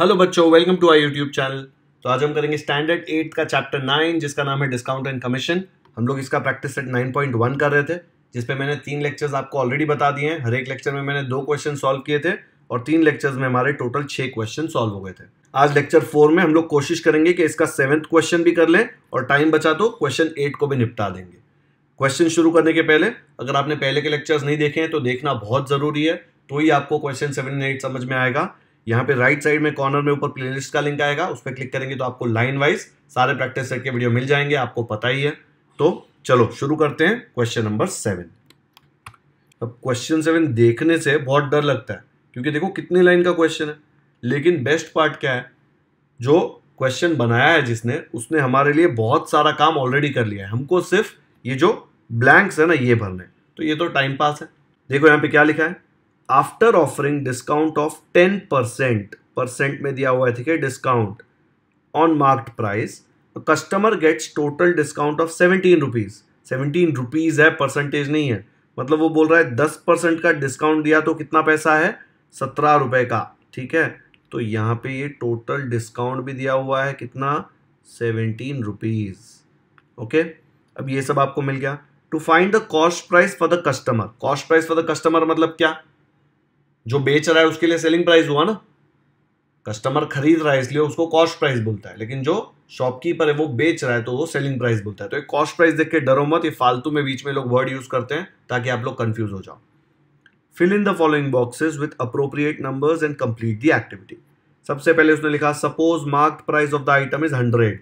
Hello बच्चों welcome to my YouTube channel तो आज हम करेंगे स्टैंडर्ड एट का चैप्टर नाइन जिसका नाम है डिस्काउंट एंड कमीशन हम लोग इसका practice set nine point one कर रहे थे जिसपे मैंने तीन लेक्चर्स आपको ऑलरेडी बता दिए हैं हर एक लेक्चर में मैंने दो क्वेश्चन सॉल्व किए थे और तीन लेक्चर्स में हमारे टोटल छः क्वेश्चन सॉल्व हो गए थे आज लेक्चर फोर में हम लोग कोशिश करेंगे कि इसका सेवन्थ क्वेश्चन भी कर लें और टाइम बचा तो क्वेश्चन एट को भी निपटा देंगे क्वेश्चन शुरू करने के पहले अगर आपने पहले के लेक्चर्स नहीं देखे हैं तो देखना बहुत ज़रूरी है तो ही आपको क्वेश्चन सेवन एट समझ में आएगा यहाँ पे राइट साइड में कॉर्नर में ऊपर प्लेलिस्ट का लिंक आएगा उस पर क्लिक करेंगे तो आपको लाइन वाइज सारे प्रैक्टिस सेट के वीडियो मिल जाएंगे आपको पता ही है तो चलो शुरू करते हैं क्वेश्चन नंबर सेवन अब क्वेश्चन सेवन देखने से बहुत डर लगता है क्योंकि देखो कितनी लाइन का क्वेश्चन है लेकिन बेस्ट पार्ट क्या है जो क्वेश्चन बनाया है जिसने उसने हमारे लिए बहुत सारा काम ऑलरेडी कर लिया है हमको सिर्फ ये जो ब्लैंक्स है ना ये भरने तो ये तो टाइम पास है देखो यहाँ पे क्या लिखा है after offering discount of ten percent percent में दिया हुआ है ठीक है discount on marked price customer gets total discount of seventeen rupees seventeen rupees है परसेंटेज नहीं है मतलब वो बोल रहा है दस परसेंट का डिस्काउंट दिया तो कितना पैसा है सत्रह रुपए का ठीक है तो यहाँ पे ये टोटल डिस्काउंट भी दिया हुआ है कितना सेवनटीन रुपीज़ ओके अब ये सब आपको मिल गया to find the cost price for the customer cost price for the customer मतलब क्या जो बेच रहा है उसके लिए सेलिंग प्राइस हुआ ना कस्टमर खरीद रहा है इसलिए उसको कॉस्ट प्राइस बोलता है लेकिन जो शॉपकीपर है वो बेच रहा है तो वो सेलिंग प्राइस बोलता है तो एक कॉस्ट प्राइस देख के डरो मत ये फालतू में बीच में लोग वर्ड यूज करते हैं ताकि आप लोग कंफ्यूज हो जाओ fill in the following boxes with appropriate numbers and complete the activity सबसे पहले उसने लिखा suppose mark price of the item is hundred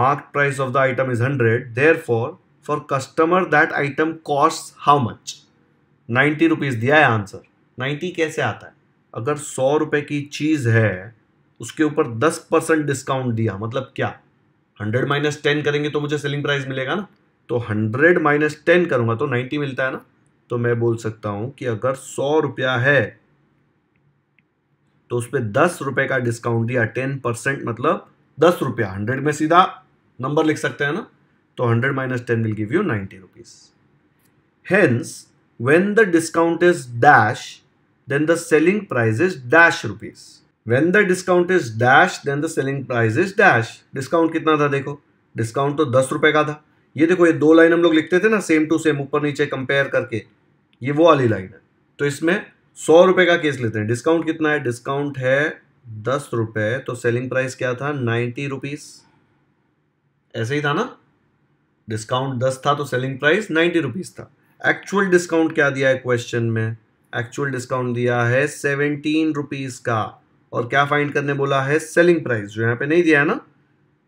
mark price of the item is hundred therefore for customer that item cost how much ninety rupees दिया है answer ninety कैसे आता है अगर सौ रुपये की चीज़ है उसके ऊपर दस परसेंट डिस्काउंट दिया मतलब क्या हंड्रेड माइनस टेन करेंगे तो मुझे सेलिंग प्राइस मिलेगा ना तो हंड्रेड माइनस टेन करूँगा तो नाइन्टी मिलता है ना तो मैं बोल सकता हूँ कि अगर सौ रुपया है तो उस पर दस रुपये का डिस्काउंट दिया टेन परसेंट मतलब दस रुपया हंड्रेड में सीधा नंबर लिख सकते हैं ना तो hundred minus ten will give you ninety rupees hence When the discount is dash, then the selling price is dash rupees. When the discount is dash, then the selling price is dash. Discount कितना था देखो discount तो दस रुपये का था ये देखो ये दो लाइन हम लोग लिखते थे ना सेम टू सेम ऊपर नीचे कंपेयर करके ये वो वाली लाइन है तो इसमें सौ रुपये का केस लेते हैं डिस्काउंट कितना है डिस्काउंट है दस रुपये तो सेलिंग प्राइस क्या था नाइन्टी रुपीज़ ऐसे ही था ना डिस्काउंट दस था तो सेलिंग प्राइस नाइन्टी रुपीज़ था एक्चुअल डिस्काउंट क्या दिया है क्वेश्चन में एक्चुअल डिस्काउंट दिया है सेवनटीन रुपीज़ का और क्या फाइंड करने बोला है सेलिंग प्राइस जो यहाँ पे नहीं दिया है ना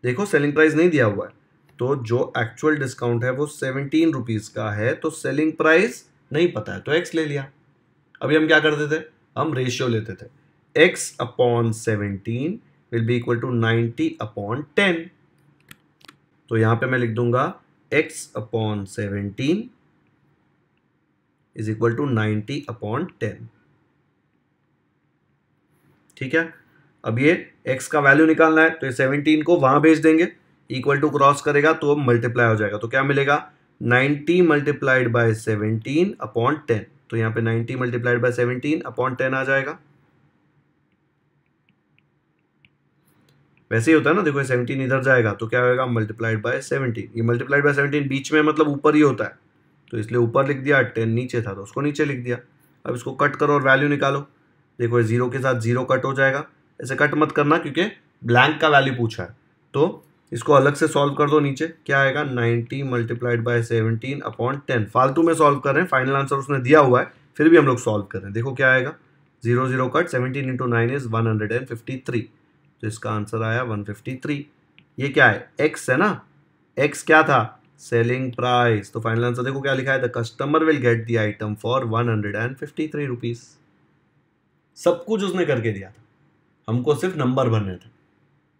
देखो सेलिंग प्राइस नहीं दिया हुआ है तो जो एक्चुअल डिस्काउंट है वो सेवनटीन रुपीज़ का है तो सेलिंग प्राइस नहीं पता है तो एक्स ले लिया अभी हम क्या करते थे हम रेशियो लेते थे x upon seventeen will be equal to ninety upon ten तो यहां पे मैं लिख दूंगा x upon seventeen is equal to ninety upon ten ठीक है अब ये x का वैल्यू निकालना है तो ये 17 को वहां भेज देंगे इक्वल टू क्रॉस करेगा तो मल्टीप्लाई हो जाएगा तो क्या मिलेगा 90 मल्टीप्लाइड बाय 17 अपॉन 10 तो यहाँ पे 90 मल्टीप्लाइड बाय 17 अपॉन 10 आ जाएगा वैसे ही होता है ना देखो ये 17 इधर जाएगा तो क्या होगा मल्टीप्लाइड बाय 17 ये मल्टीप्लाइड बाय 17 बीच में मतलब ऊपर ही होता है तो इसलिए ऊपर लिख दिया टेन नीचे था तो उसको नीचे लिख दिया अब इसको कट करो और वैल्यू निकालो देखो जीरो के साथ जीरो कट हो जाएगा ऐसे कट मत करना क्योंकि ब्लैंक का वैल्यू पूछा है तो इसको अलग से सॉल्व कर दो नीचे क्या आएगा 90 मल्टीप्लाइड बाय 17 अपॉन टेन फालतू में सॉल्व कर रहे हैं फाइनल आंसर उसने दिया हुआ है फिर भी हम लोग सॉल्व कर रहे हैं देखो क्या आएगा zero zero cut seventeen into nine is one hundred and fifty three तो इसका आंसर आया वन फिफ्टी थ्री ये क्या है एक्स है ना एक्स क्या था सेलिंग प्राइस तो फाइनल आंसर देखो क्या लिखा है the customer will get the item for one hundred and fifty three rupees सब कुछ उसने करके दिया था हमको सिर्फ नंबर भरने थे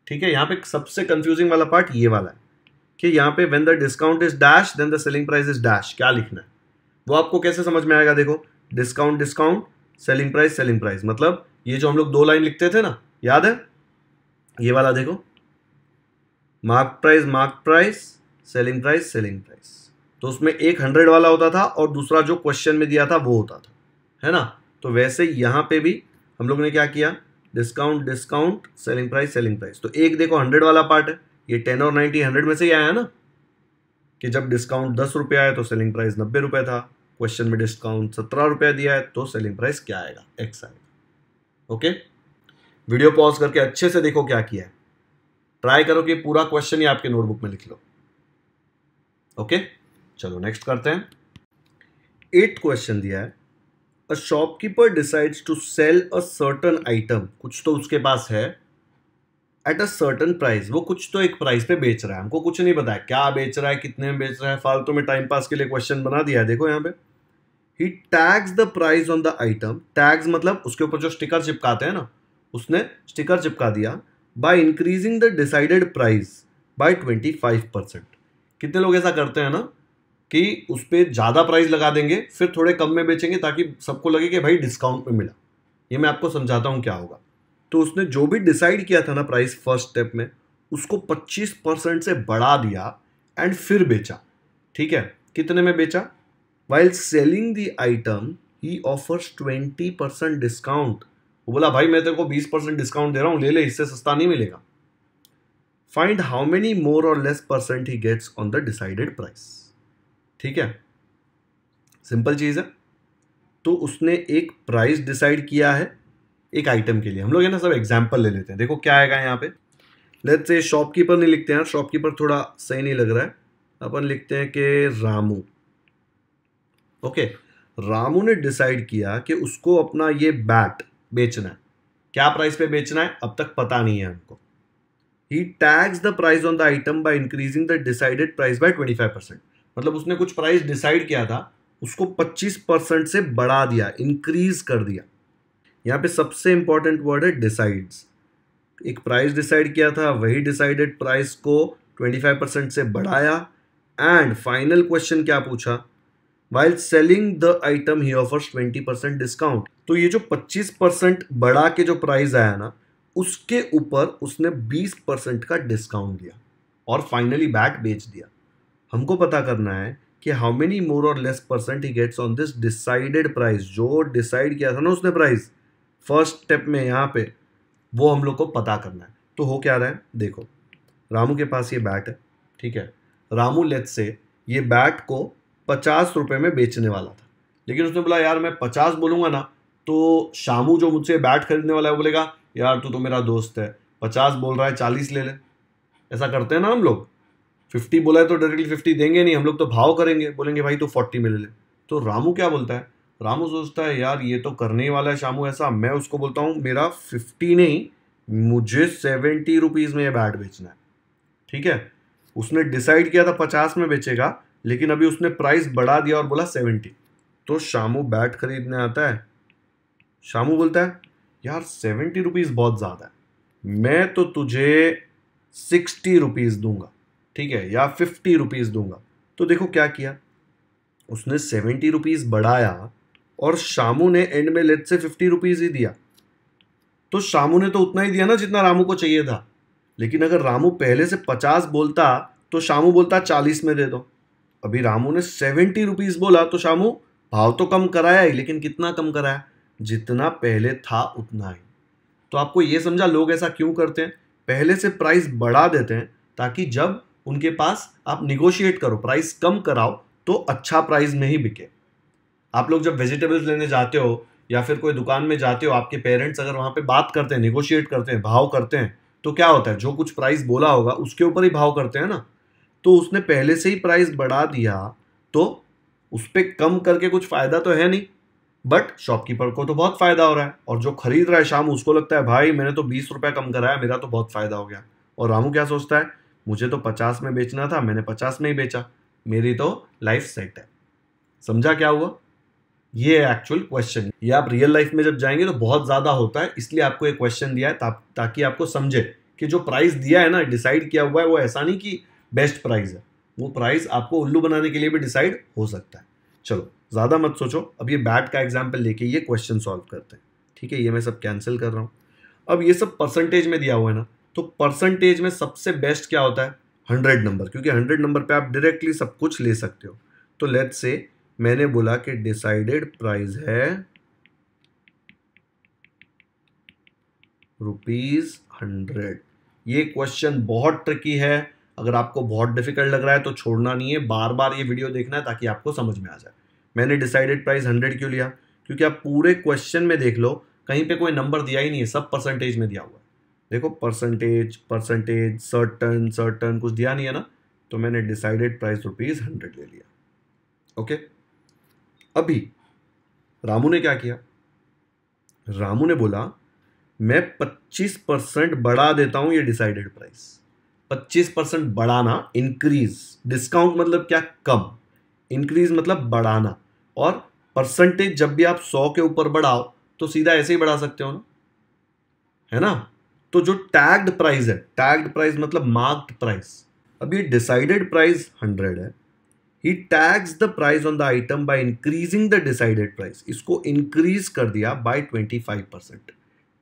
ठीक है यहाँ पे सबसे कंफ्यूजिंग वाला पार्ट ये वाला है कि यहाँ पे when the discount is dash then the selling price is dash क्या लिखना है वो आपको कैसे समझ में आएगा देखो discount discount selling price selling price मतलब ये जो हम लोग दो लाइन लिखते थे ना याद है ये वाला देखो mark price mark price selling price selling price तो उसमें एक हंड्रेड वाला होता था और दूसरा जो क्वेश्चन में दिया था वो होता था है ना तो वैसे यहाँ पे भी हम लोग ने क्या किया discount discount selling price selling price तो एक देखो हंड्रेड वाला पार्ट है ये टेन और नाइनटी हंड्रेड में से ही आया ना कि जब डिस्काउंट दस रुपये आया तो सेलिंग प्राइस नब्बे रुपये था क्वेश्चन में डिस्काउंट सत्रह रुपये दिया है तो सेलिंग प्राइस क्या आएगा एक्स आएगा ओके वीडियो पॉज करके अच्छे से देखो क्या किया है ट्राई करो कि पूरा क्वेश्चन ही आपके नोटबुक में लिख लो ओके चलो नेक्स्ट करते हैं एट क्वेश्चन दिया है a shopkeeper decides to sell a certain item कुछ तो उसके पास है एट अ सर्टन प्राइस वो कुछ तो एक प्राइस पे बेच रहा है हमको कुछ नहीं पता है क्या बेच रहा है कितने में बेच रहा है फालतू तो में टाइम पास के लिए क्वेश्चन बना दिया है देखो यहाँ पे he tags the price on the item tags मतलब उसके ऊपर जो स्टिकर चिपकाते हैं ना उसने स्टिकर चिपका दिया by increasing the decided price by twenty five percent कितने लोग ऐसा करते हैं ना कि उस पर ज़्यादा प्राइस लगा देंगे फिर थोड़े कम में बेचेंगे ताकि सबको लगे कि भाई डिस्काउंट में मिला ये मैं आपको समझाता हूँ क्या होगा तो उसने जो भी डिसाइड किया था ना प्राइस फर्स्ट स्टेप में उसको 25 परसेंट से बढ़ा दिया एंड फिर बेचा ठीक है कितने में बेचा while selling the item he offers 20 percent discount वो बोला भाई मैं तेरे को 20 परसेंट डिस्काउंट दे रहा हूँ ले ले इससे सस्ता नहीं मिलेगा फाइंड हाउ मेनी मोर और less percent he gets on the decided price ठीक है सिंपल चीज़ है तो उसने एक प्राइस डिसाइड किया है एक आइटम के लिए हम लोग है ना सब एग्जाम्पल ले लेते हैं देखो क्या आएगा यहाँ पे लेट से शॉपकीपर नहीं लिखते हैं शॉपकीपर थोड़ा सही नहीं लग रहा है अपन लिखते हैं कि रामू ओके रामू ने डिसाइड किया कि उसको अपना ये बैट बेचना है क्या प्राइस पे बेचना है अब तक पता नहीं है हमको he tags the price on the item by increasing the decided price by 25 percent मतलब उसने कुछ प्राइस डिसाइड किया था उसको 25 परसेंट से बढ़ा दिया इंक्रीज कर दिया यहाँ पे सबसे इंपॉर्टेंट वर्ड है डिसाइड्स एक प्राइस डिसाइड किया था वही डिसाइडेड प्राइस को 25 परसेंट से बढ़ाया एंड फाइनल क्वेश्चन क्या पूछा while selling the item he offers 20 percent discount तो ये जो 25 परसेंट बढ़ा के जो प्राइस आया ना उसके ऊपर उसने 20 परसेंट का डिस्काउंट दिया और फाइनली बैट बेच दिया हमको पता करना है कि हाउ मेनी मोर और less percent he gets on this decided price जो डिसाइड किया था ना उसने प्राइस फर्स्ट स्टेप में यहाँ पे वो हम लोग को पता करना है तो हो क्या रहा है देखो रामू के पास ये बैट है ठीक है रामू लेट से ये बैट को पचास रुपये में बेचने वाला था लेकिन उसने बोला यार मैं पचास बोलूँगा ना तो शामू जो मुझसे बैट खरीदने वाला है वो बोलेगा यार तू तो मेरा दोस्त है पचास बोल रहा है चालीस ले ले ऐसा करते हैं ना हम लोग फिफ्टी बोला है तो डायरेक्टली फिफ्टी देंगे नहीं हम लोग तो भाव करेंगे बोलेंगे भाई तू फोर्टी में ले ले तो रामू क्या बोलता है रामू सोचता है यार ये तो करने ही वाला है शामू ऐसा मैं उसको बोलता हूँ मेरा फिफ्टी नहीं मुझे सेवेंटी रुपीज़ में ये बैट बेचना है ठीक है उसने डिसाइड किया था पचास में बेचेगा लेकिन अभी उसने प्राइस बढ़ा दिया और बोला सेवेंटी तो शामू बैट खरीदने आता है शामू बोलता है यार सेवेंटी रुपीज़ बहुत ज़्यादा है मैं तो तुझे सिक्सटी रुपीज़ दूंगा ठीक है या फिफ्टी रुपीज़ दूंगा तो देखो क्या किया उसने सेवेंटी रुपीज़ बढ़ाया और शामू ने एंड में लेट से फिफ्टी रुपीज़ ही दिया तो शामू ने तो उतना ही दिया ना जितना रामू को चाहिए था लेकिन अगर रामू पहले से पचास बोलता तो शामू बोलता चालीस में दे दो अभी रामू ने सेवेंटी रुपीज़ बोला तो शामू भाव तो कम कराया ही लेकिन कितना कम कराया जितना पहले था उतना ही तो आपको ये समझा लोग ऐसा क्यों करते हैं पहले से प्राइस बढ़ा देते हैं ताकि जब उनके पास आप निगोशिएट करो प्राइस कम कराओ तो अच्छा प्राइस में ही बिके आप लोग जब वेजिटेबल्स लेने जाते हो या फिर कोई दुकान में जाते हो आपके पेरेंट्स अगर वहाँ पे बात करते हैं निगोशिएट करते हैं भाव करते हैं तो क्या होता है जो कुछ प्राइस बोला होगा उसके ऊपर ही भाव करते हैं ना तो उसने पहले से ही प्राइस बढ़ा दिया तो उस पर कम करके कुछ फ़ायदा तो है नहीं बट शॉपकीपर को तो बहुत फायदा हो रहा है और जो खरीद रहा है शाम उसको लगता है भाई मैंने तो बीस रुपये कम कराया मेरा तो बहुत फायदा हो गया और रामू क्या सोचता है मुझे तो पचास में बेचना था मैंने पचास में ही बेचा मेरी तो लाइफ सेट है समझा क्या हुआ ये एक्चुअल क्वेश्चन ये आप रियल लाइफ में जब जाएंगे तो बहुत ज़्यादा होता है इसलिए आपको एक क्वेश्चन दिया है ता, ताकि आपको समझे कि जो प्राइस दिया है ना डिसाइड किया हुआ है वो ऐसा नहीं कि बेस्ट प्राइस है वो प्राइस आपको उल्लू बनाने के लिए भी डिसाइड हो सकता है चलो ज़्यादा मत सोचो अब ये बैट का एग्जाम्पल लेके ये क्वेश्चन सॉल्व करते हैं ठीक है ये मैं सब कैंसिल कर रहा हूँ अब ये सब परसेंटेज में दिया हुआ है ना तो परसेंटेज में सबसे बेस्ट क्या होता है हंड्रेड नंबर क्योंकि हंड्रेड नंबर पे आप डायरेक्टली सब कुछ ले सकते हो तो लेट से मैंने बोला कि डिसाइडेड प्राइस है रुपीज़ हंड्रेड ये क्वेश्चन बहुत ट्रिकी है अगर आपको बहुत डिफिकल्ट लग रहा है तो छोड़ना नहीं है बार बार ये वीडियो देखना है ताकि आपको समझ में आ जाए मैंने डिसाइडेड प्राइस हंड्रेड क्यों लिया क्योंकि आप पूरे क्वेश्चन में देख लो कहीं पे कोई नंबर दिया ही नहीं है सब परसेंटेज में दिया हुआ है देखो परसेंटेज परसेंटेज सर्टन सर्टन कुछ दिया नहीं है ना तो मैंने डिसाइडेड प्राइस रुपीज़ हंड्रेड ले लिया ओके अभी रामू ने क्या किया रामू ने बोला मैं पच्चीस परसेंट बढ़ा देता हूं ये डिसाइडेड प्राइस पच्चीस परसेंट बढ़ाना इंक्रीज डिस्काउंट मतलब क्या कम इंक्रीज मतलब बढ़ाना और परसेंटेज जब भी आप सौ के ऊपर बढ़ाओ तो सीधा ऐसे ही बढ़ा सकते हो ना है ना तो जो टैग्ड प्राइस है टैग्ड प्राइस मतलब मार्क्ड प्राइस अब ये डिसाइडेड प्राइस हंड्रेड है he tags the price on the item by increasing the decided price इसको इंक्रीज कर दिया by twenty five percent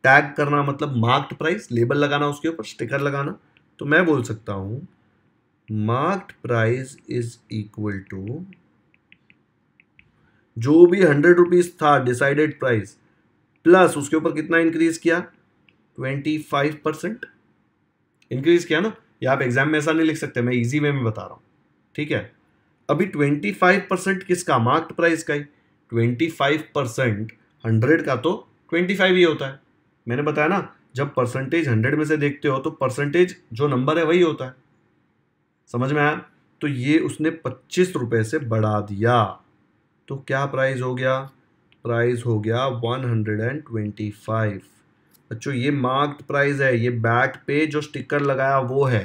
tag करना मतलब मार्क्ड प्राइस लेबल लगाना उसके ऊपर स्टिकर लगाना तो मैं बोल सकता हूँ marked price is equal to जो भी हंड्रेड रुपीज़ था डिसाइडेड प्राइस प्लस उसके ऊपर कितना इंक्रीज किया ट्वेंटी फाइव परसेंट इंक्रीज किया ना ये आप एग्जाम में ऐसा नहीं लिख सकते मैं इजी वे में बता रहा हूँ ठीक है अभी ट्वेंटी फाइव परसेंट किसका मार्क्ट प्राइस का ही ट्वेंटी फाइव परसेंट हंड्रेड का तो ट्वेंटी फाइव ही होता है मैंने बताया ना जब परसेंटेज हंड्रेड में से देखते हो तो परसेंटेज जो नंबर है वही होता है समझ में आया तो ये उसने पच्चीस रुपये से बढ़ा दिया तो क्या प्राइस हो गया प्राइस हो गया one hundred and twenty five बच्चों ये मार्क्ड प्राइस है ये बैट पे जो स्टिकर लगाया वो है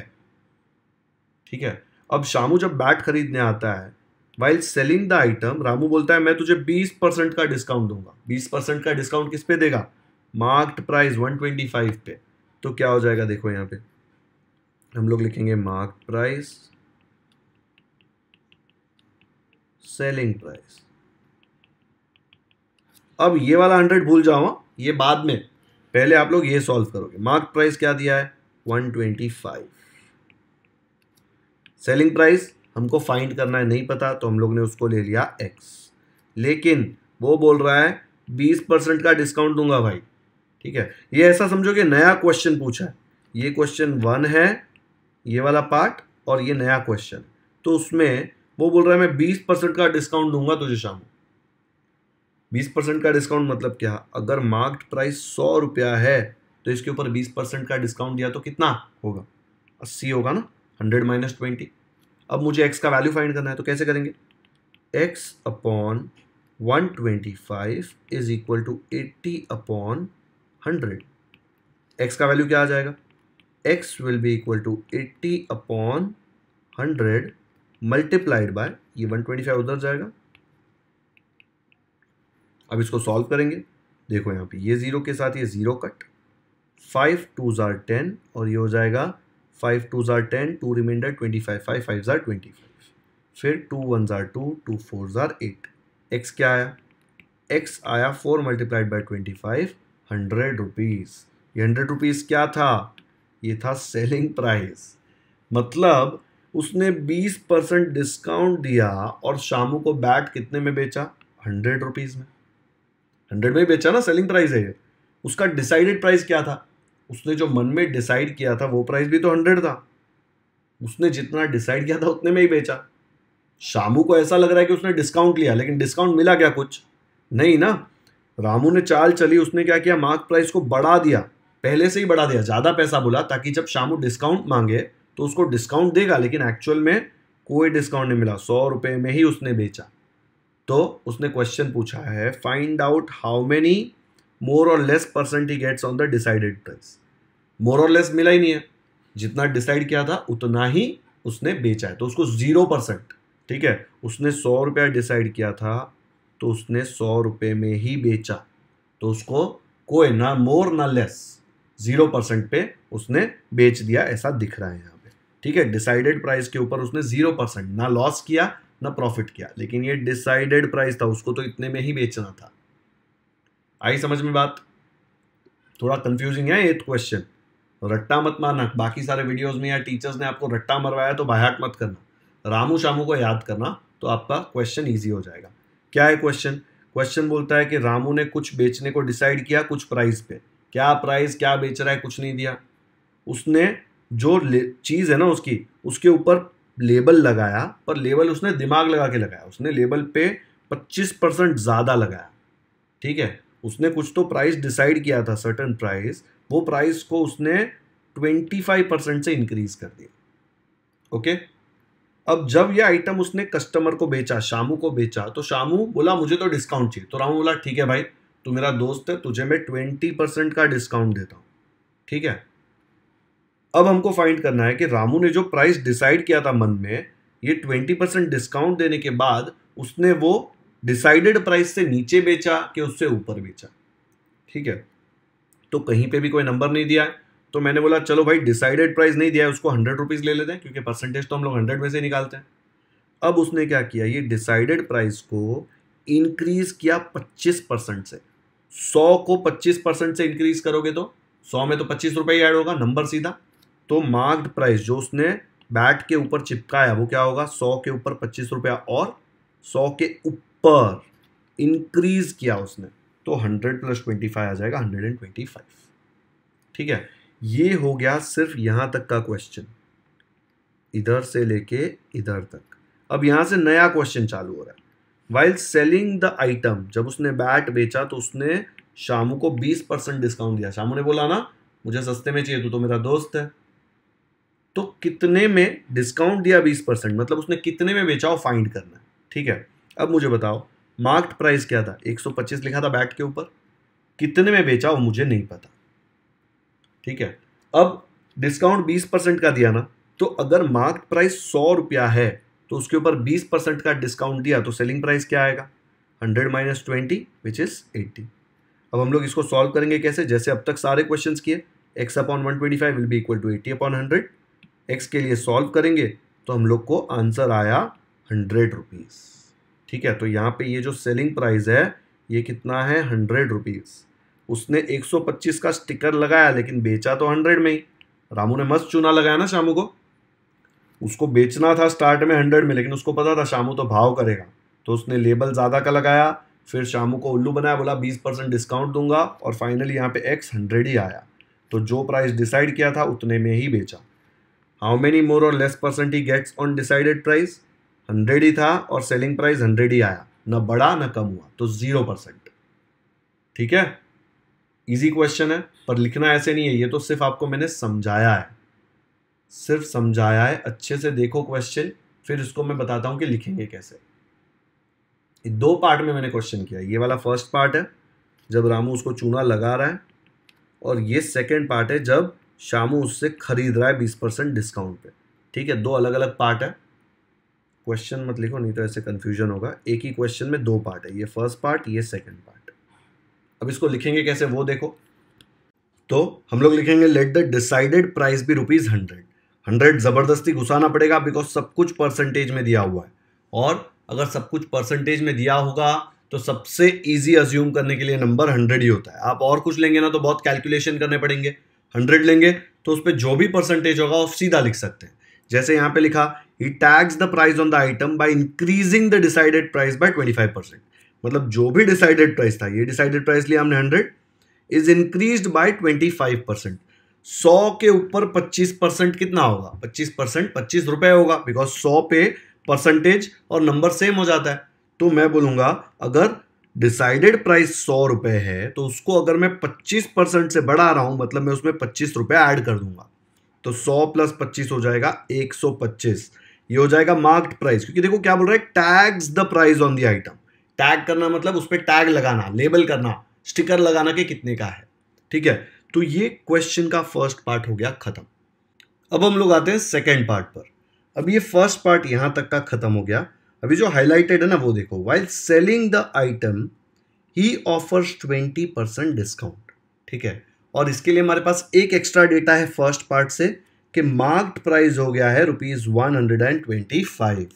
ठीक है अब शामू जब बैट खरीदने आता है while selling the item Ramu बोलता है मैं तुझे 20 परसेंट का डिस्काउंट दूंगा 20 परसेंट का डिस्काउंट किस पे देगा मार्क्ड प्राइस 125 पे तो क्या हो जाएगा देखो यहाँ पे हम लोग लिखेंगे मार्क्ड प्राइस सेलिंग प्राइस अब ये वाला हंड्रेड भूल जाओ हाँ, ये बाद में पहले आप लोग ये सॉल्व करोगे मार्क प्राइस क्या दिया है one twenty five selling price हमको फाइंड करना है नहीं पता तो हम लोग ने उसको ले लिया एक्स लेकिन वो बोल रहा है बीस परसेंट का डिस्काउंट दूंगा भाई ठीक है ये ऐसा समझो कि नया क्वेश्चन पूछा है ये क्वेश्चन वन है ये वाला पार्ट और ये नया क्वेश्चन तो उसमें वो बोल रहा है मैं बीस परसेंट का डिस्काउंट दूंगा तुझे शाम बीस परसेंट का डिस्काउंट मतलब क्या अगर मार्क्ड प्राइस सौ रुपया है तो इसके ऊपर बीस परसेंट का डिस्काउंट दिया तो कितना होगा अस्सी होगा ना हंड्रेड माइनस ट्वेंटी अब मुझे एक्स का वैल्यू फाइंड करना है तो कैसे करेंगे x upon one twenty five is equal to eighty upon hundred x का वैल्यू क्या आ जाएगा x will be equal to eighty upon hundred multiplied by ये वन ट्वेंटी फाइव उधर जाएगा अब इसको सॉल्व करेंगे देखो यहाँ पे ये ज़ीरो के साथ ये ज़ीरो कट फाइव टू ज़ार टेन और ये हो जाएगा फाइव टू ज़ार ten two reminder twenty five five five ज़ार ट्वेंटी फाइव फिर टू वन ज़ार टू टू फोर ज़ार एट एक्स क्या आया एक्स आया four multiplied by twenty five hundred rupees ये हंड्रेड रुपीज़ क्या था ये था सेलिंग प्राइस मतलब उसने बीस परसेंट डिस्काउंट दिया और शामू को बैट कितने में बेचा हंड्रेड रुपीज़ में हंड्रेड में बेचा ना सेलिंग प्राइस है उसका डिसाइडेड प्राइस क्या था उसने जो मन में डिसाइड किया था वो प्राइस भी तो हंड्रेड था उसने जितना डिसाइड किया था उतने में ही बेचा शामू को ऐसा लग रहा है कि उसने डिस्काउंट लिया लेकिन डिस्काउंट मिला क्या कुछ नहीं ना रामू ने चाल चली उसने क्या किया मार्क प्राइस को बढ़ा दिया पहले से ही बढ़ा दिया ज़्यादा पैसा बोला ताकि जब शामू डिस्काउंट मांगे तो उसको डिस्काउंट देगा लेकिन एक्चुअल में कोई डिस्काउंट नहीं मिला सौ रुपये में ही उसने बेचा तो उसने क्वेश्चन पूछा है find out how many more और less percent he gets on the decided price more और लेस मिला ही नहीं है जितना डिसाइड किया था उतना ही उसने बेचा है तो उसको ज़ीरो परसेंट ठीक है उसने सौ रुपया डिसाइड किया था तो उसने सौ रुपये में ही बेचा तो उसको कोई ना मोर ना लेस ज़ीरो परसेंट पे उसने बेच दिया ऐसा दिख रहा है यहाँ पे ठीक है डिसाइडेड प्राइस के ऊपर उसने ज़ीरो परसेंट ना लॉस किया ना प्रॉफिट किया लेकिन ये डिसाइडेड प्राइस था उसको तो इतने में ही बेचना था आई समझ में बात थोड़ा कंफ्यूजिंग है एथ क्वेश्चन रट्टा मत मारना बाकी सारे वीडियोस में या टीचर्स ने आपको रट्टा मरवाया तो बायाट मत करना रामू शामू को याद करना तो आपका क्वेश्चन ईजी हो जाएगा क्या है क्वेश्चन क्वेश्चन बोलता है कि रामू ने कुछ बेचने को डिसाइड किया कुछ प्राइस पे क्या प्राइस क्या बेच रहा है कुछ नहीं दिया उसने जो चीज़ है ना उसकी उसके ऊपर लेबल लगाया और लेबल उसने दिमाग लगा के लगाया उसने लेबल पे 25 परसेंट ज़्यादा लगाया ठीक है उसने कुछ तो प्राइस डिसाइड किया था सर्टन प्राइस वो प्राइस को उसने 25 परसेंट से इंक्रीज कर दिया ओके अब जब ये आइटम उसने कस्टमर को बेचा शामू को बेचा तो शामू बोला मुझे तो डिस्काउंट चाहिए तो रामू बोला ठीक है भाई तू मेरा दोस्त है तुझे मैं ट्वेंटी परसेंट का डिस्काउंट देता हूँ ठीक है अब हमको फाइंड करना है कि रामू ने जो प्राइस डिसाइड किया था मन में ये ट्वेंटी परसेंट डिस्काउंट देने के बाद उसने वो डिसाइडेड प्राइस से नीचे बेचा कि उससे ऊपर बेचा ठीक है तो कहीं पे भी कोई नंबर नहीं दिया है तो मैंने बोला चलो भाई डिसाइडेड प्राइस नहीं दिया है उसको हंड्रेड रुपीज़ ले लेते हैं क्योंकि परसेंटेज तो हम लोग हंड्रेड में से निकालते हैं अब उसने क्या किया ये डिसाइडेड प्राइस को इंक्रीज़ किया पच्चीस परसेंट से सौ को पच्चीस परसेंट से इंक्रीज़ करोगे तो सौ में तो पच्चीस रुपये ही ऐड होगा नंबर सीधा तो मार्क्ड प्राइस जो उसने बैट के ऊपर चिपकाया वो क्या होगा सौ के ऊपर पच्चीस रुपया और सौ के ऊपर इंक्रीज किया उसने तो हंड्रेड प्लस ट्वेंटी फाइव आ जाएगा हंड्रेड एंड ट्वेंटी फाइव ठीक है ये हो गया सिर्फ यहां तक का क्वेश्चन इधर से लेके इधर तक अब यहां से नया क्वेश्चन चालू हो रहा है वाइल सेलिंग द आइटम जब उसने बैट बेचा तो उसने शामू को बीस परसेंट डिस्काउंट दिया शामू ने बोला ना मुझे सस्ते में चाहिए तू तो मेरा दोस्त है तो कितने में डिस्काउंट दिया बीस परसेंट मतलब उसने कितने में बेचा हो फाइंड करना ठीक है अब मुझे बताओ मार्क्ड प्राइस क्या था 125 लिखा था बैट के ऊपर कितने में बेचा वो मुझे नहीं पता ठीक है अब डिस्काउंट 20 परसेंट का दिया ना तो अगर मार्क्ड प्राइस सौ रुपया है तो उसके ऊपर 20 परसेंट का डिस्काउंट दिया तो सेलिंग प्राइस क्या आएगा 100 माइनस ट्वेंटी विच इज़ 80 अब हम लोग इसको सॉल्व करेंगे कैसे जैसे अब तक सारे क्वेश्चन किए x upon one twenty five will be equal to eighty upon hundred x के लिए सॉल्व करेंगे तो हम लोग को आंसर आया हंड्रेड रुपीज़ ठीक है तो यहाँ पे ये जो सेलिंग प्राइस है ये कितना है हंड्रेड रुपीज़ उसने एक सौ पच्चीस का स्टिकर लगाया लेकिन बेचा तो हंड्रेड में ही रामू ने मस्त चूना लगाया ना शामू को उसको बेचना था स्टार्ट में हंड्रेड में लेकिन उसको पता था शामू तो भाव करेगा तो उसने लेबल ज़्यादा का लगाया फिर शामू को उल्लू बनाया बोला बीस परसेंट डिस्काउंट दूंगा और फाइनली यहाँ पे एक्स हंड्रेड ही आया तो जो प्राइस डिसाइड किया था उतने में ही बेचा हाउ मेनी मोर और less percent he gets on decided price hundred ही था और सेलिंग प्राइस हंड्रेड ही आया ना बढ़ा ना कम हुआ तो जीरो परसेंट ठीक है इजी क्वेश्चन है पर लिखना ऐसे नहीं है ये तो सिर्फ आपको मैंने समझाया है सिर्फ समझाया है अच्छे से देखो क्वेश्चन फिर उसको मैं बताता हूँ कि लिखेंगे कैसे दो पार्ट में मैंने क्वेश्चन किया ये वाला फर्स्ट पार्ट है जब रामू उसको चूना लगा रहा है और ये सेकेंड पार्ट है जब शामू उससे खरीद रहा है बीस परसेंट डिस्काउंट पे ठीक है दो अलग अलग पार्ट है क्वेश्चन मत लिखो नहीं तो ऐसे कन्फ्यूजन होगा एक ही क्वेश्चन में दो पार्ट है ये फर्स्ट पार्ट ये सेकेंड पार्ट अब इसको लिखेंगे कैसे वो देखो तो हम लोग लिखेंगे let the decided price be rupees hundred hundred ज़बरदस्ती घुसाना पड़ेगा बिकॉज सब कुछ परसेंटेज में दिया हुआ है और अगर सब कुछ परसेंटेज में दिया होगा तो सबसे इजी अज्यूम करने के लिए नंबर हंड्रेड ही होता है आप और कुछ लेंगे ना तो बहुत कैलकुलेशन करने पड़ेंगे हंड्रेड लेंगे तो उस पर जो भी परसेंटेज होगा आप सीधा लिख सकते हैं जैसे यहाँ पे लिखा he tags the price on the item by increasing the decided price by 25 percent मतलब जो भी डिसाइडेड प्राइस था ये डिसाइडेड प्राइस लिया हमने hundred is increase by five percent सौ के ऊपर पच्चीस परसेंट कितना होगा पच्चीस परसेंट पच्चीस रुपए होगा बिकॉज सौ पे परसेंटेज और नंबर सेम हो जाता है तो मैं बोलूंगा अगर डिसाइडेड प्राइस सौ रुपए है तो उसको अगर मैं पच्चीस परसेंट से बढ़ा रहा हूं मतलब मैं उसमें पच्चीस रुपए ऐड कर दूंगा तो सौ प्लस पच्चीस हो जाएगा एक सौ पच्चीस ये हो जाएगा मार्क्ड प्राइस क्योंकि देखो क्या बोल रहा है tags the price on the item tag करना मतलब उस पर टैग लगाना लेबल करना स्टिकर लगाना के कितने का है ठीक है तो ये क्वेश्चन का फर्स्ट पार्ट हो गया खत्म अब हम लोग आते हैं सेकेंड पार्ट पर अब ये फर्स्ट पार्ट यहां तक का खत्म हो गया अभी जो हाईलाइटेड है ना वो देखो while selling the item he offers twenty percent discount ठीक है और इसके लिए हमारे पास एक एक्स्ट्रा डेटा है फर्स्ट पार्ट से कि मार्क्ड प्राइस हो गया है rupees one hundred and twenty five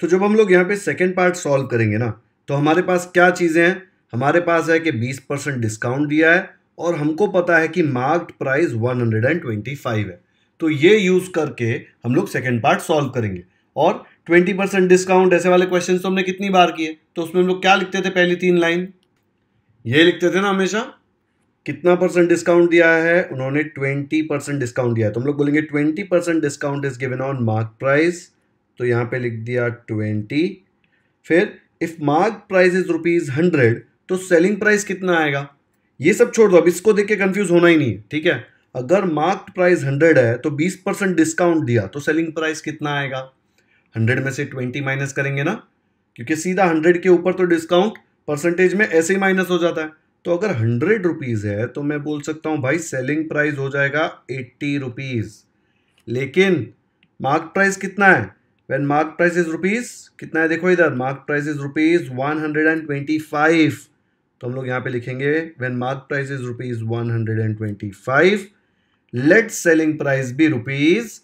तो जब हम लोग यहाँ पे सेकेंड पार्ट सॉल्व करेंगे ना तो हमारे पास क्या चीज़ें हैं हमारे पास है कि बीस परसेंट डिस्काउंट दिया है और हमको पता है कि marked price one hundred and twenty five है तो ये यूज़ करके हम लोग सेकेंड पार्ट सॉल्व करेंगे और ट्वेंटी परसेंट डिस्काउंट ऐसे वाले क्वेश्चन तो हमने कितनी बार किए तो उसमें हम लोग क्या लिखते थे पहली तीन लाइन ये लिखते थे ना हमेशा कितना परसेंट डिस्काउंट दिया है उन्होंने ट्वेंटी परसेंट डिस्काउंट दिया है तो हम लोग बोलेंगे twenty percent discount is given on mark price तो यहाँ पे लिख दिया ट्वेंटी फिर if mark price is rupees hundred तो सेलिंग प्राइस कितना आएगा ये सब छोड़ दो अब इसको देख के कंफ्यूज होना ही नहीं है ठीक है अगर मार्क प्राइस हंड्रेड है तो बीस परसेंट डिस्काउंट दिया तो सेलिंग प्राइस कितना आएगा हंड्रेड में से ट्वेंटी माइनस करेंगे ना क्योंकि सीधा हंड्रेड के ऊपर तो डिस्काउंट परसेंटेज में ऐसे ही माइनस हो जाता है तो अगर हंड्रेड रुपीज़ है तो मैं बोल सकता हूँ भाई सेलिंग प्राइस हो जाएगा एट्टी रुपीज़ लेकिन मार्क प्राइस कितना है when mark price is rupees कितना है देखो इधर mark price is rupees one hundred and twenty five तो हम लोग यहाँ पे लिखेंगे when mark price is rupees one hundred and twenty five let selling price be rupees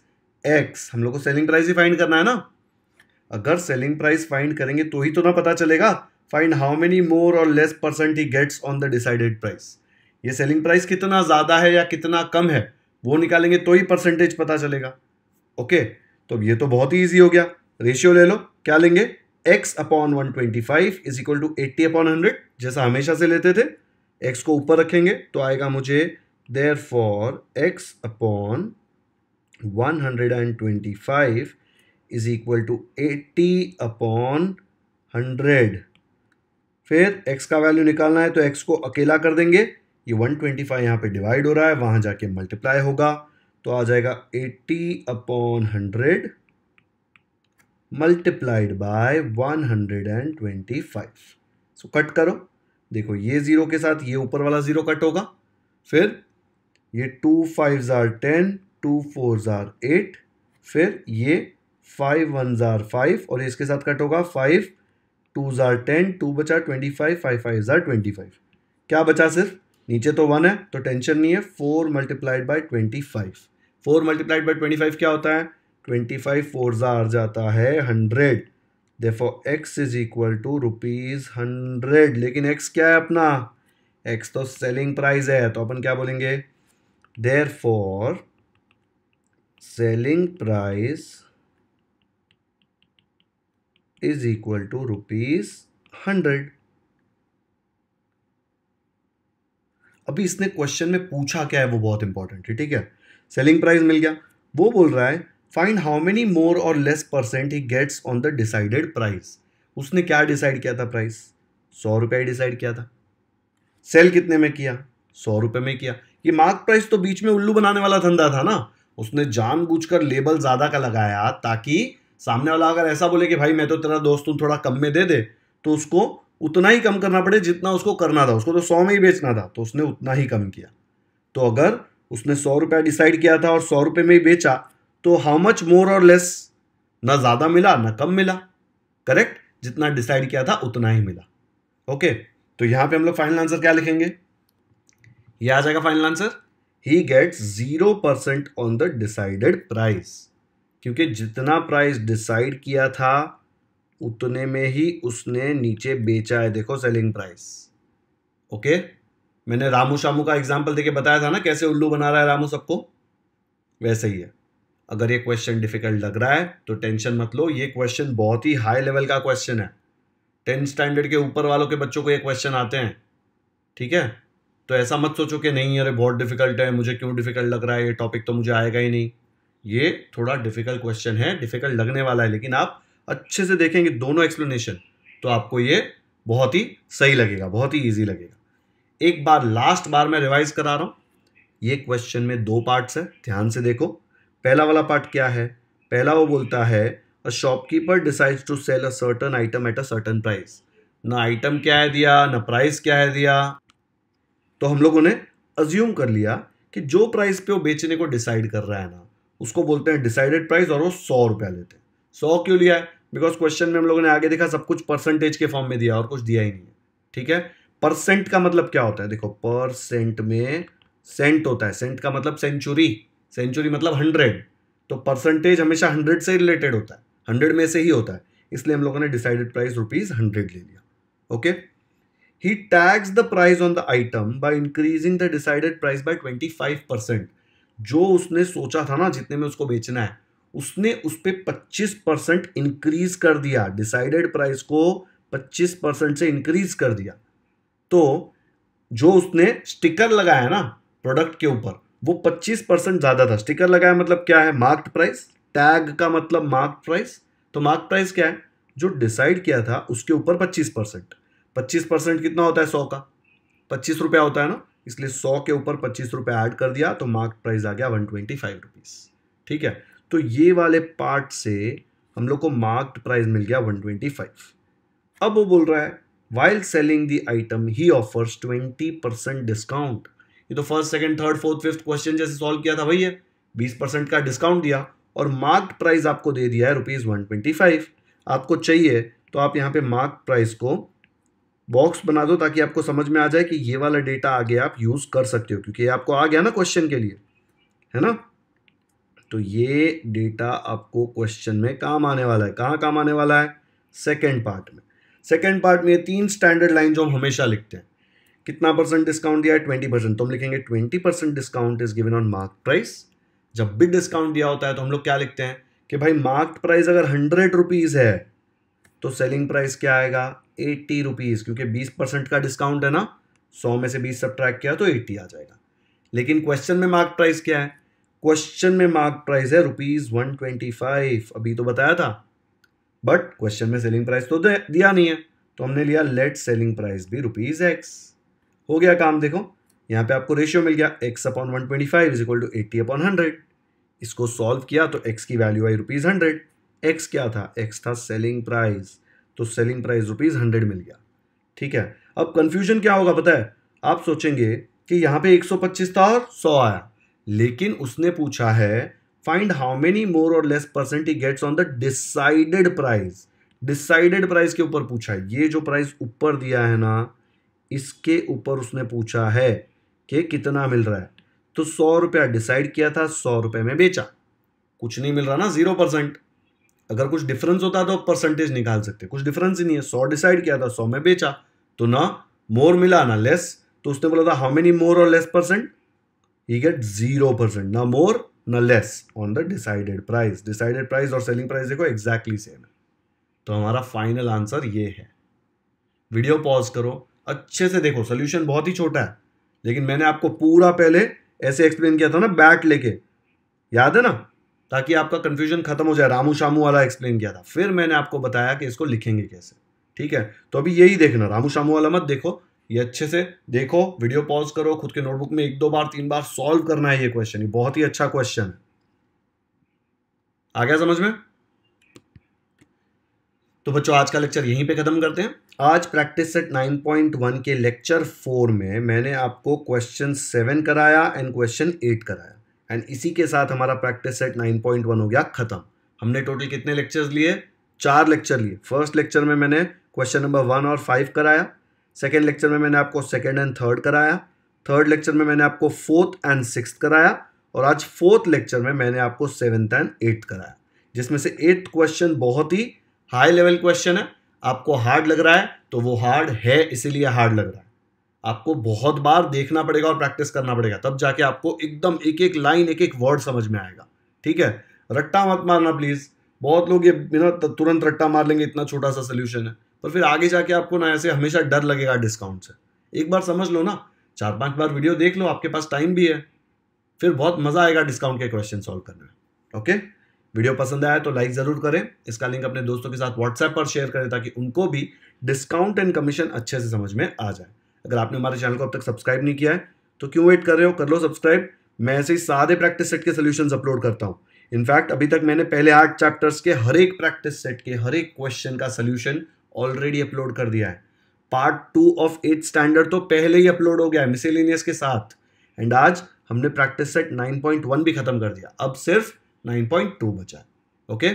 x हम लोग को सेलिंग प्राइस ही फाइंड करना है ना अगर सेलिंग प्राइस फाइंड करेंगे तो ही तो ना पता चलेगा फाइंड हाउ मेनी मोर और less percent he gets on the decided price ये सेलिंग प्राइस कितना ज़्यादा है या कितना कम है वो निकालेंगे तो ही परसेंटेज पता चलेगा ओके okay, तो ये तो बहुत ही ईजी हो गया रेशियो ले लो क्या लेंगे x upon one twenty five is equal to eighty upon hundred जैसा हमेशा से लेते थे एक्स को ऊपर रखेंगे तो आएगा मुझे therefore x upon one hundred and twenty five is equal to eighty upon hundred फिर x का वैल्यू निकालना है तो x को अकेला कर देंगे ये 125 ट्वेंटी फाइव यहाँ पर डिवाइड हो रहा है वहाँ जाके मल्टीप्लाई होगा तो आ जाएगा 80 upon hundred multiplied by 125 so cut करो देखो ये ज़ीरो के साथ ये ऊपर वाला ज़ीरो कट होगा फिर ये टू फाइव ज़ार टेन टू फोर ज़ार एट फिर ये फाइव वन ज़ार फाइव और इसके साथ कट होगा फाइव टू ज़ार टेन टू बचा ट्वेंटी फाइव फाइव फाइव ज़ार ट्वेंटी फाइव क्या बचा सिर्फ नीचे तो वन है तो टेंशन नहीं है four multiplied by twenty five four multiplied by twenty five क्या होता है ट्वेंटी फाइव फोर ज़ार जाता है हंड्रेड देखो x is equal to rupees hundred लेकिन एक्स क्या है अपना एक्स तो सेलिंग प्राइस है तो अपन क्या बोलेंगे therefore selling price is equal to rupees hundred अभी इसने क्वेश्चन में पूछा क्या है वो बहुत इंपॉर्टेंट है ठीक है सेलिंग प्राइस मिल गया वो बोल रहा है फाइंड हाउ मेनी मोर और less percent he gets on the decided price उसने क्या डिसाइड किया था प्राइस सौ रुपये डिसाइड किया था सेल कितने में किया सौ रुपये में किया ये मार्क प्राइस तो बीच में उल्लू बनाने वाला धंधा था ना उसने जानबूझकर लेबल ज़्यादा का लगाया ताकि सामने वाला अगर ऐसा बोले कि भाई मैं तो तेरा दोस्त हूँ थोड़ा कम में दे दे तो उसको उतना ही कम करना पड़े जितना उसको करना था उसको तो सौ में ही बेचना था तो उसने उतना ही कम किया तो अगर उसने सौ रुपया डिसाइड किया था और सौ रुपये में ही बेचा तो हाउ मच मोर और लेस ना ज़्यादा मिला ना कम मिला करेक्ट जितना डिसाइड किया था उतना ही मिला ओके तो यहाँ पे हम लोग फाइनल आंसर क्या लिखेंगे ये आ जाएगा final answer he gets zero percent on the decided price क्योंकि जितना प्राइस डिसाइड किया था उतने में ही उसने नीचे बेचा है देखो सेलिंग प्राइस ओके मैंने रामू शामू का एग्जाम्पल देके बताया था ना कैसे उल्लू बना रहा है रामू सबको वैसे ही है अगर ये क्वेश्चन डिफिकल्ट लग रहा है तो टेंशन मत लो ये क्वेश्चन बहुत ही हाई लेवल का क्वेश्चन है टेंथ स्टैंडर्ड के ऊपर वालों के बच्चों को ये क्वेश्चन आते हैं ठीक है तो ऐसा मत सोचो कि नहीं अरे बहुत डिफिकल्ट है मुझे क्यों डिफिकल्ट लग रहा है ये टॉपिक तो मुझे आएगा ही नहीं ये थोड़ा डिफिकल्ट क्वेश्चन है डिफिकल्ट लगने वाला है लेकिन आप अच्छे से देखेंगे दोनों एक्सप्लेनेशन तो आपको ये बहुत ही सही लगेगा बहुत ही ईजी लगेगा एक बार लास्ट बार मैं रिवाइज करा रहा हूँ ये क्वेश्चन में दो पार्ट्स है ध्यान से देखो पहला वाला पार्ट क्या है पहला वो बोलता है a shopkeeper decides to sell a certain item at a certain price ना आइटम क्या है दिया ना प्राइस क्या है दिया तो हम लोगों ने अज्यूम कर लिया कि जो प्राइस पे वो बेचने को डिसाइड कर रहा है ना उसको बोलते हैं डिसाइडेड प्राइस और वो सौ रुपया लेते हैं सौ क्यों लिया है बिकॉज क्वेश्चन में हम लोगों ने आगे देखा सब कुछ परसेंटेज के फॉर्म में दिया और कुछ दिया ही नहीं है ठीक है परसेंट का मतलब क्या होता है देखो परसेंट में सेंट होता है सेंट का मतलब सेंचुरी सेंचुरी मतलब हंड्रेड तो परसेंटेज हमेशा हंड्रेड से रिलेटेड होता है हंड्रेड में से ही होता है इसलिए हम लोगों ने डिसाइडेड प्राइस रुपीज हंड्रेड ले लिया okay he tags the price on the item by increasing the decided price by twenty five percent जो उसने सोचा था ना जितने में उसको बेचना है उसने उस पर पच्चीस परसेंट इंक्रीज कर दिया डिसाइडेड प्राइस को पच्चीस परसेंट से इंक्रीज कर दिया तो जो उसने स्टिकर लगाया ना प्रोडक्ट के ऊपर वो पच्चीस परसेंट ज़्यादा था स्टिकर लगाया मतलब क्या है मार्क्ड प्राइस टैग का मतलब मार्क प्राइस तो मार्क प्राइस क्या है जो डिसाइड किया था उसके ऊपर पच्चीस परसेंट पच्चीस परसेंट कितना होता है सौ का पच्चीस रुपया होता है ना इसलिए सौ के ऊपर पच्चीस रुपये ऐड कर दिया तो मार्क प्राइस आ गया वन ट्वेंटी फाइव रुपीज़ ठीक है तो ये वाले पार्ट से हम लोग को मार्क्ड प्राइस मिल गया वन ट्वेंटी फाइव अब वो बोल रहा है while selling the item he offers twenty percent discount ये तो first second third fourth fifth question जैसे सॉल्व किया था भैया है बीस परसेंट का डिस्काउंट दिया और मार्क्ड प्राइस आपको दे दिया है रुपीज़ वन ट्वेंटी फाइव आपको चाहिए तो आप यहाँ पे मार्क प्राइस को बॉक्स बना दो ताकि आपको समझ में आ जाए कि ये वाला डेटा आगे आप यूज़ कर सकते हो क्योंकि आपको आ गया ना क्वेश्चन के लिए है ना तो ये डेटा आपको क्वेश्चन में काम आने वाला है कहाँ काम आने वाला है सेकेंड पार्ट में सेकेंड पार्ट में तीन स्टैंडर्ड लाइन जो हम हमेशा लिखते हैं कितना परसेंट डिस्काउंट दिया है ट्वेंटी परसेंट तो हम लिखेंगे twenty percent discount is given on mark price जब भी डिस्काउंट दिया होता है तो हम लोग क्या लिखते हैं कि भाई मार्क प्राइस अगर हंड्रेड रुपीज़ है तो सेलिंग प्राइस क्या आएगा एट्टी रुपीज़ क्योंकि बीस परसेंट का डिस्काउंट है ना सौ में से बीस सब किया तो एट्टी आ जाएगा लेकिन क्वेश्चन में मार्क प्राइस क्या है क्वेश्चन में मार्क प्राइस है रुपीज़ वन ट्वेंटी फाइव अभी तो बताया था बट क्वेश्चन में सेलिंग प्राइस तो दिया नहीं है तो हमने लिया let selling price be rupees x हो गया काम देखो यहाँ पे आपको रेशियो मिल गया x upon one twenty five is equal to eighty upon hundred इसको सॉल्व किया तो एक्स की वैल्यू आई रुपीज़ हंड्रेड एक्स क्या था एक्स था सेलिंग प्राइस तो सेलिंग प्राइस रुपीज़ हंड्रेड मिल गया ठीक है अब कन्फ्यूजन क्या होगा पता है आप सोचेंगे कि यहां पे 125 था और 100 आया लेकिन उसने पूछा है फाइंड हाउ मेनी मोर और less percent he gets on the decided price decided price के ऊपर पूछा है ये जो प्राइस ऊपर दिया है ना इसके ऊपर उसने पूछा है कि कितना मिल रहा है तो सौ रुपया डिसाइड किया था सौ रुपये में बेचा कुछ नहीं मिल रहा ना जीरो परसेंट अगर कुछ डिफरेंस होता तो परसेंटेज निकाल सकते कुछ डिफरेंस ही नहीं है सौ डिसाइड किया था सौ में बेचा तो ना मोर मिला ना लेस तो उसने बोला था हाउ मेनी मोर और less percent he get zero percent ना मोर ना less on the decided price decided price और सेलिंग प्राइस देखो एग्जैक्टली सेम है तो हमारा फाइनल आंसर ये है वीडियो पॉज करो अच्छे से देखो सोल्यूशन बहुत ही छोटा है लेकिन मैंने आपको पूरा पहले ऐसे एक्सप्लेन किया था ना बैट लेके याद है ना ताकि आपका कन्फ्यूजन खत्म हो जाए रामू शामू वाला एक्सप्लेन किया था फिर मैंने आपको बताया कि इसको लिखेंगे कैसे ठीक है तो अभी यही देखना रामू शामू वाला मत देखो ये अच्छे से देखो वीडियो पॉज करो खुद के नोटबुक में एक दो बार तीन बार सॉल्व करना है ये क्वेश्चन ये बहुत ही अच्छा क्वेश्चन है आ गया समझ में तो बच्चों आज का लेक्चर यहीं पे खत्म करते हैं आज प्रैक्टिस सेट 9.1 के लेक्चर फोर में मैंने आपको क्वेश्चन सेवन कराया एंड क्वेश्चन एट कराया एंड इसी के साथ हमारा प्रैक्टिस सेट 9.1 हो गया खत्म हमने टोटल कितने लेक्चर्स लिए चार लेक्चर लिए फर्स्ट लेक्चर में मैंने क्वेश्चन नंबर वन और फाइव कराया सेकेंड लेक्चर में मैंने आपको सेकेंड एंड थर्ड कराया थर्ड लेक्चर में मैंने आपको फोर्थ एंड सिक्स कराया और आज फोर्थ लेक्चर में मैंने आपको सेवन्थ एंड एट्थ कराया जिसमें से एट्थ क्वेश्चन बहुत ही हाई लेवल क्वेश्चन है आपको हार्ड लग रहा है तो वो हार्ड है इसीलिए हार्ड लग रहा है आपको बहुत बार देखना पड़ेगा और प्रैक्टिस करना पड़ेगा तब जाके आपको एकदम एक एक लाइन एक एक वर्ड समझ में आएगा ठीक है रट्टा मत मारना प्लीज़ बहुत लोग ये बिना तुरंत रट्टा मार लेंगे इतना छोटा सा सोल्यूशन है पर फिर आगे जाके आपको ना ऐसे हमेशा डर लगेगा डिस्काउंट से एक बार समझ लो ना चार पांच बार वीडियो देख लो आपके पास टाइम भी है फिर बहुत मज़ा आएगा डिस्काउंट के क्वेश्चन सॉल्व करने में ओके वीडियो पसंद आया तो लाइक ज़रूर करें इसका लिंक अपने दोस्तों के साथ व्हाट्सएप पर शेयर करें ताकि उनको भी डिस्काउंट एंड कमीशन अच्छे से समझ में आ जाए अगर आपने हमारे चैनल को अब तक सब्सक्राइब नहीं किया है तो क्यों वेट कर रहे हो कर लो सब्सक्राइब मैं ऐसे ही सारे प्रैक्टिस सेट के सोल्यूशन अपलोड करता हूँ इनफैक्ट अभी तक मैंने पहले आठ चैप्टर्स के हर एक प्रैक्टिस सेट के हर एक क्वेश्चन का सोल्यूशन ऑलरेडी अपलोड कर दिया है part two of eight standard तो पहले ही अपलोड हो गया है मिसेलिनियस के साथ एंड आज हमने प्रैक्टिस सेट 9.1 भी खत्म कर दिया अब सिर्फ 9.2 बचा ओके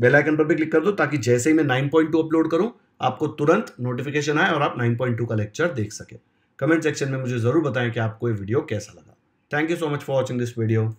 बेल आइकन पर भी क्लिक कर दो ताकि जैसे ही मैं 9.2 अपलोड करूं आपको तुरंत नोटिफिकेशन आए और आप 9.2 का लेक्चर देख सके कमेंट सेक्शन में मुझे ज़रूर बताएं कि आपको ये वीडियो कैसा लगा thank you so much for watching this video